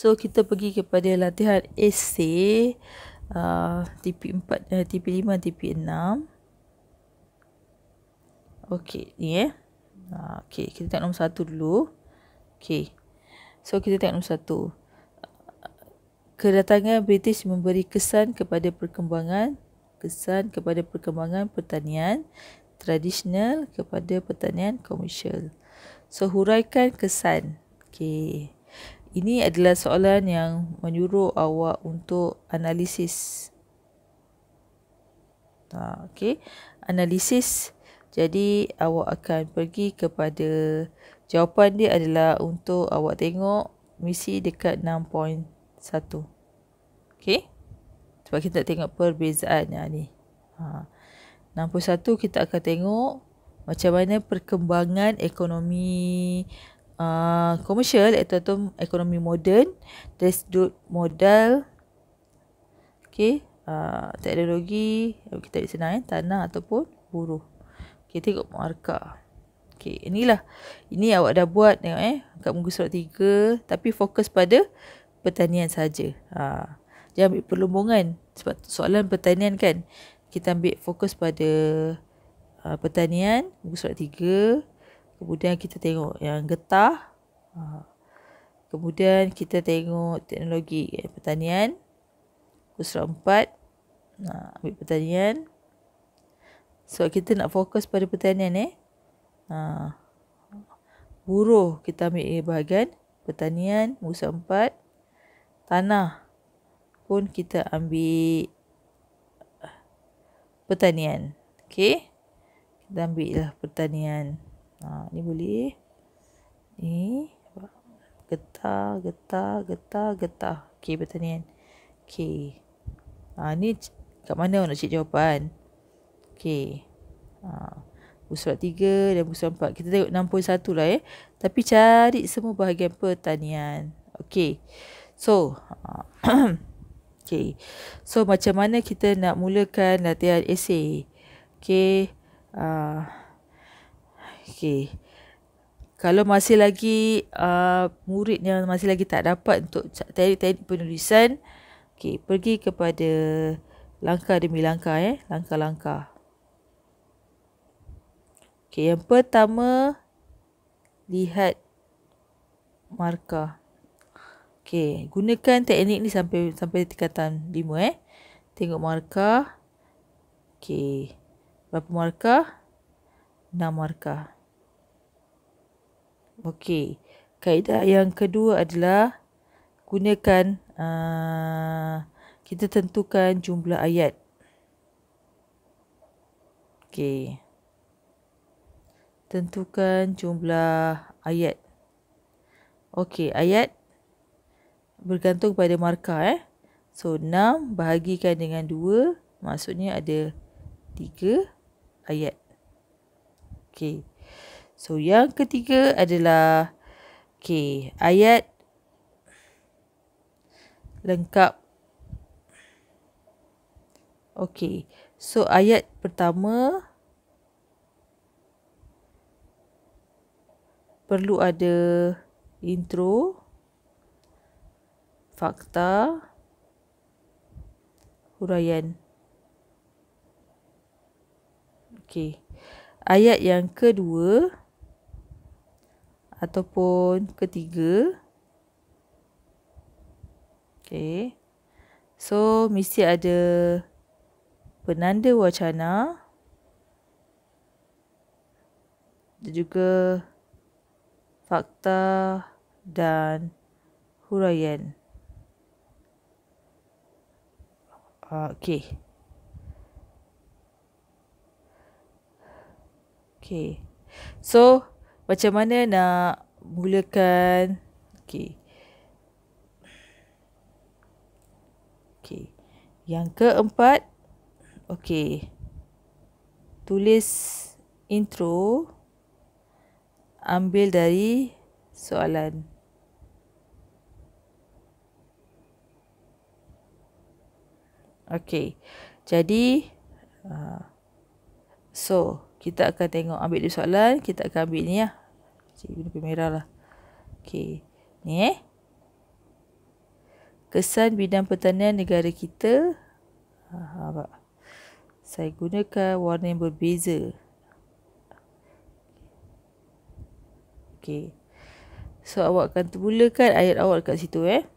So kita pergi kepada latihan esay uh, TP4, uh, eh, TP5, TP6 Okay, ni eh uh, ah, Okay, kita tengok nombor 1 dulu Okay So kita tengok nombor 1 Kedatangan British memberi kesan kepada perkembangan Kesan kepada perkembangan pertanian Tradisional kepada pertanian komersial So huraikan kesan Okay ini adalah soalan yang menyuruh awak untuk analisis. Ha, okay. Analisis. Jadi, awak akan pergi kepada jawapan dia adalah untuk awak tengok misi dekat 6.1. Okay. Sebab kita tengok perbezaan yang ni. Ha. 61 kita akan tengok macam mana perkembangan ekonomi komersial uh, atau ekonomi moden tersedut modal okey uh, teknologi kita di sana eh, tanah ataupun buruh kita okay, tengok markah okey inilah ini awak dah buat tengok eh kat muka surat 3 tapi fokus pada pertanian saja ha jangan ambil perlombongan sebab soalan pertanian kan kita ambil fokus pada uh, pertanian muka surat Kemudian kita tengok yang getah. Ha. Kemudian kita tengok teknologi pertanian. Kusra empat. Nah, ambil pertanian. So kita nak fokus pada pertanian eh. Ha. Buruh kita ambil eh, bahagian pertanian musa empat. Tanah pun kita ambil eh, pertanian. Okey. Kita ambil lah pertanian. Ha, ni boleh. Ni. Getah, getah, getah, getah. Okey, betul ni kan. Okey. Ha, ni kat mana nak cik jawapan? Okey. Ha, Busurat tiga dan busurat empat Kita tengok 61 lah eh. Tapi cari semua bahagian pertanian. Okey. So. okay So macam mana kita nak mulakan latihan esay? okay Okey. Uh, Okey. Kalau masih lagi uh, murid yang masih lagi tak dapat untuk teknik-teknik penulisan, okey, pergi kepada langkah demi langkah eh, langkah-langkah. Okey, yang pertama lihat markah. Okey, gunakan teknik ni sampai sampai tingkatan 5 eh. Tengok markah. Okey. Berapa markah? 6 markah. Okey. Kaedah yang kedua adalah gunakan uh, kita tentukan jumlah ayat. Okey. Tentukan jumlah ayat. Okey, ayat bergantung pada markah eh. So 6 bahagikan dengan 2 maksudnya ada 3 ayat. Okey. So yang ketiga adalah okay, ayat lengkap. Okay, so ayat pertama perlu ada intro, fakta, huraian. Okay, ayat yang kedua ataupun ketiga. Okay. So, mesti ada penanda wacana. Dan juga fakta dan huraian. Ah, okay. Okay. So, macam mana nak mulakan okey okey yang keempat okey tulis intro ambil dari soalan okey jadi uh, so kita akan tengok ambil dari soalan kita akan ambil ni lah Cik Yu lebih merah lah. Okey. Ni eh. Kesan bidang pertanian negara kita. Ha, ha, Saya gunakan warna yang berbeza. Okey. So awak akan termulakan ayat awak dekat situ eh.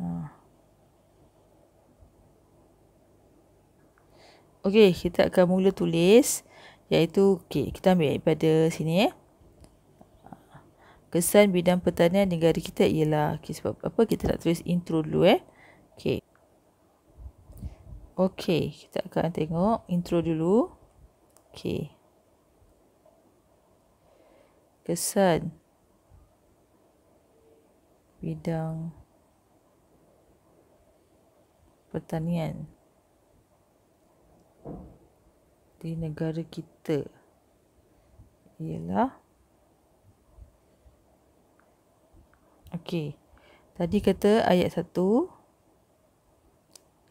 Ha. Okey, kita akan mula tulis iaitu okay, kita ambil daripada sini eh. Kesan bidang pertanian negara kita ialah okay, sebab apa kita nak tulis intro dulu eh. Okey. Okey, kita akan tengok intro dulu. Okey. Kesan bidang pertanian di negara kita kita ialah okey tadi kata ayat satu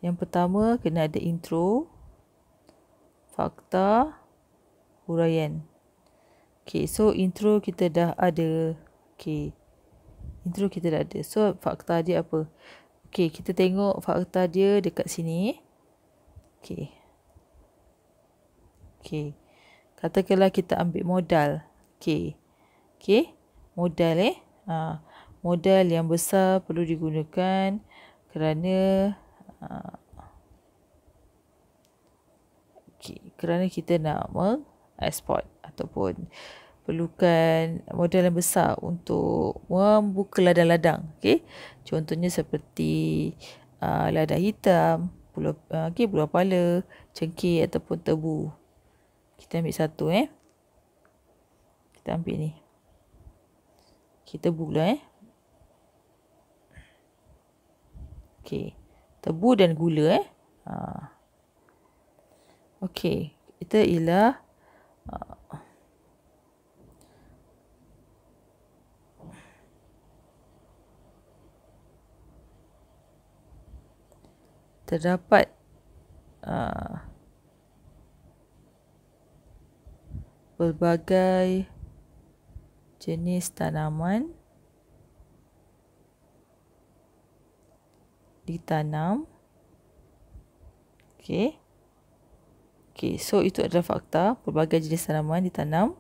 yang pertama kena ada intro fakta huraian okey so intro kita dah ada okey intro kita dah ada so fakta dia apa okey kita tengok fakta dia dekat sini okey okey Katakanlah kita ambil modal. Okey. Okey. Modal eh. Ha. Modal yang besar perlu digunakan kerana ha. okay. kerana kita nak mengexport ataupun perlukan modal yang besar untuk membuka ladang-ladang. Okey. Contohnya seperti ha, ladang hitam, pulau, ha, okay, pulau pala, cengkih ataupun tebu. Kita ambil satu eh. Kita ambil ni. Kita bula eh. Okey. Tebu dan gula eh. Ha. Okey. Kita ialah ha. Terdapat ha. pelbagai jenis tanaman ditanam. Okey. Okey, so itu adalah fakta pelbagai jenis tanaman ditanam.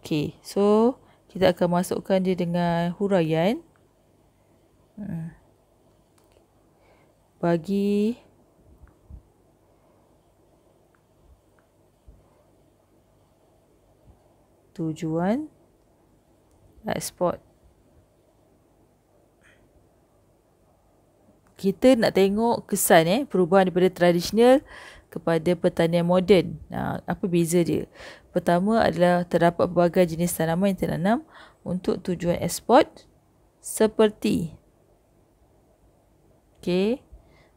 Okey, so kita akan masukkan dia dengan huraian. Hmm. Bagi tujuan ekspor. Kita nak tengok kesan eh perubahan daripada tradisional kepada pertanian moden. apa beza dia? Pertama adalah terdapat pelbagai jenis tanaman yang ditanam untuk tujuan ekspor seperti okey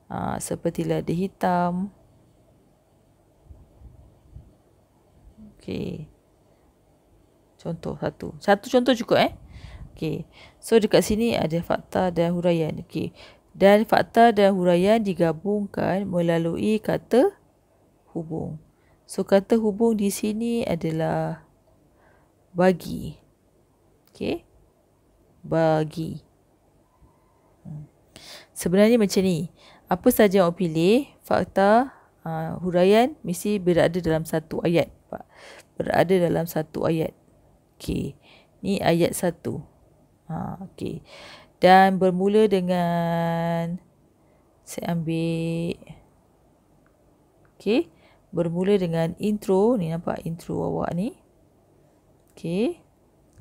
Ha, seperti lada hitam. Okey. Contoh satu. Satu contoh cukup eh. Okey. So dekat sini ada fakta dan huraian. Okey. Dan fakta dan huraian digabungkan melalui kata hubung. So kata hubung di sini adalah bagi. Okey. Bagi. Hmm. Sebenarnya macam ni. Apa saja yang awak pilih, fakta, uh, huraian mesti berada dalam satu ayat. Berada dalam satu ayat. Okey. Ni ayat 1. Ha okey. Dan bermula dengan saya ambil Okey. Bermula dengan intro. Ni nampak intro awak ni. Okey.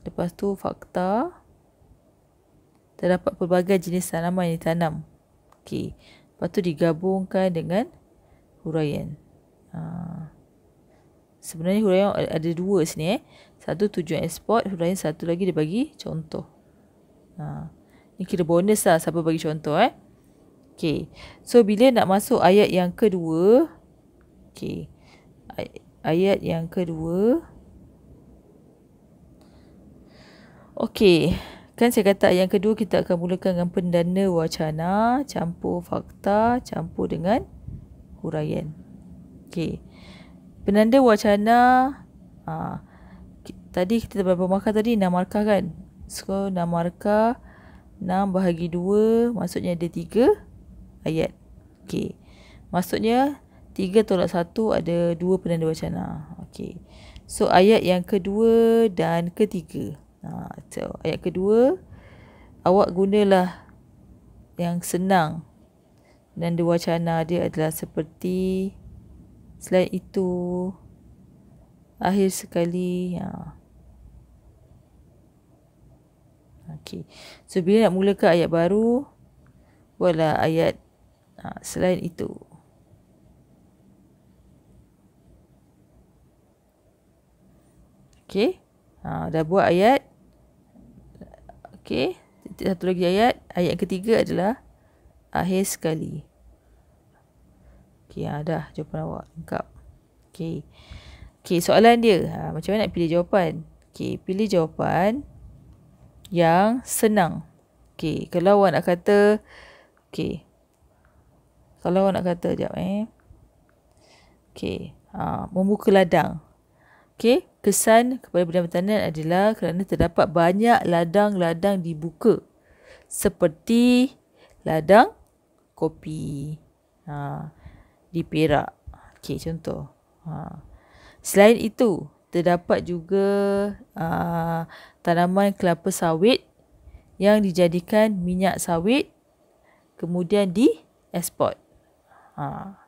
Lepas tu fakta. Terdapat pelbagai jenis tanaman yang ditanam. Okey. Lepas tu digabungkan dengan huraian. Ha sebenarnya huraian ada dua sini eh. Satu tujuan ekspor, huraian satu lagi dia bagi contoh. Ha. Ini kira bonus lah siapa bagi contoh eh. Okay. So bila nak masuk ayat yang kedua. Okay. Ay ayat yang kedua. Okay. Kan saya kata yang kedua kita akan mulakan dengan pendana wacana. Campur fakta, campur dengan huraian. Okay. Penanda wacana ha, Tadi kita dah berapa markah tadi? 6 markah kan? So 6 markah 6 bahagi 2 Maksudnya ada 3 ayat Okay Maksudnya 3 tolak 1 ada 2 penanda wacana Okay So ayat yang kedua dan ketiga ha, So ayat kedua Awak gunalah yang senang Penanda wacana dia adalah seperti Selain itu akhir sekali ha. Okey. So bila nak mulakan ayat baru wala ayat ha, selain itu Okey. Ha, dah buat ayat. Okey. Satu lagi ayat. Ayat ketiga adalah akhir sekali. Okey, ha, dah jawapan awak lengkap. Okey. Okey, soalan dia. Ha, macam mana nak pilih jawapan? Okey, pilih jawapan yang senang. Okey, kalau awak nak kata... Okey. Kalau awak nak kata, jap eh. Okey. Ha, membuka ladang. Okey, kesan kepada Bidang Pertanian adalah kerana terdapat banyak ladang-ladang dibuka. Seperti ladang kopi. Haa di Perak. Okey, contoh. Ha. Selain itu, terdapat juga aa, ha, tanaman kelapa sawit yang dijadikan minyak sawit kemudian di ekspor. Ha.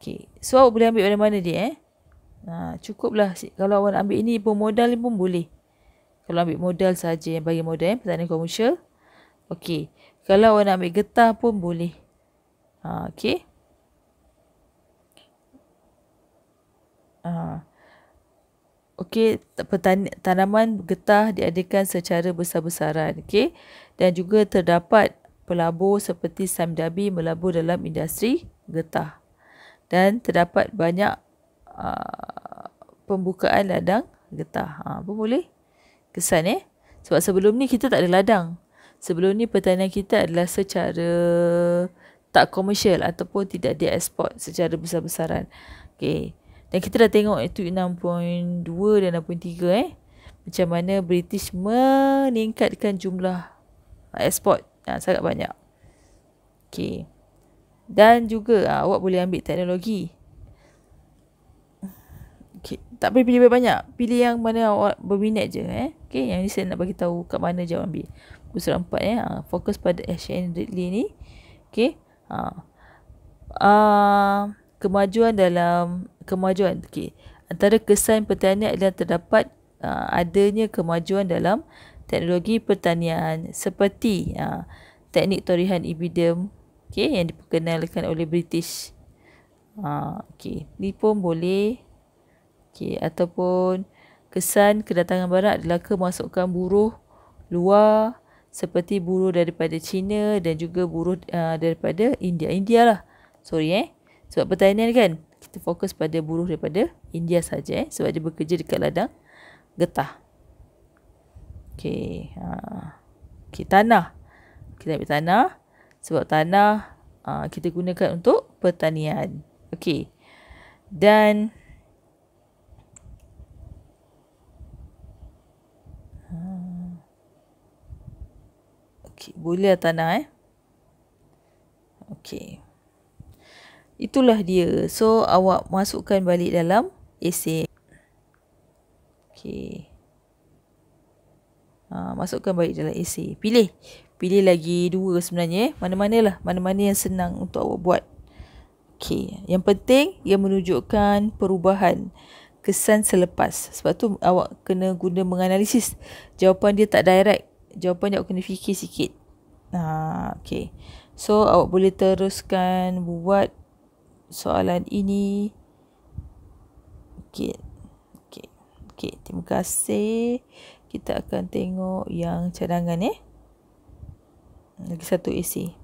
Okey, so awak boleh ambil dari mana dia eh? Ha, cukuplah kalau awak nak ambil ini pun modal ni pun boleh. Kalau ambil modal saja yang bagi modal eh, pertanian komersial. Okey. Kalau awak nak ambil getah pun boleh. Ha, okey. Okey, tanaman getah diadakan secara besar-besaran. Okey, dan juga terdapat pelabur seperti Samdabi Dabi melabur dalam industri getah. Dan terdapat banyak uh, pembukaan ladang getah. Ha, apa boleh? Kesan eh? Sebab sebelum ni kita tak ada ladang. Sebelum ni pertanian kita adalah secara tak komersial ataupun tidak diekspor secara besar-besaran. Okey. Dan kita dah tengok itu 6.2 dan 6.3 eh. Macam mana British meningkatkan jumlah ekspor ha, sangat banyak. Okay. Dan juga ha, awak boleh ambil teknologi. Okay. Tak boleh pilih banyak. Pilih yang mana awak berminat je. Eh. Okay. Yang ni saya nak bagi tahu kat mana je awak ambil. Pusat empat eh. Ha, fokus pada Ashen Ridley ni. Okay. Ha. Uh, kemajuan dalam kemajuan okey antara kesan pertanian adalah terdapat uh, adanya kemajuan dalam teknologi pertanian seperti uh, teknik torehan ibidem okey yang diperkenalkan oleh British uh, okey ni pun boleh okey ataupun kesan kedatangan barat adalah kemasukan buruh luar seperti buruh daripada China dan juga buruh uh, daripada India India lah sorry eh sebab pertanian kan, kita fokus pada buruh daripada India saja eh, sebab dia bekerja dekat ladang getah. okay, ha. Okay, tanah. Kita ambil tanah sebab tanah ha, kita gunakan untuk pertanian. okay Dan ha. Okay, boleh tanah eh. Okay. Itulah dia. So, awak masukkan balik dalam esek. Okay. Ha, masukkan balik dalam esek. Pilih. Pilih lagi dua sebenarnya. Eh. Mana-mana lah. Mana-mana yang senang untuk awak buat. Okay. Yang penting, ia menunjukkan perubahan. Kesan selepas. Sebab tu awak kena guna menganalisis. Jawapan dia tak direct. Jawapan dia awak kena fikir sikit. Ha, okay. So, awak boleh teruskan buat soalan ini. Okey. Okey. Okey, terima kasih. Kita akan tengok yang cadangan eh. Lagi satu isi.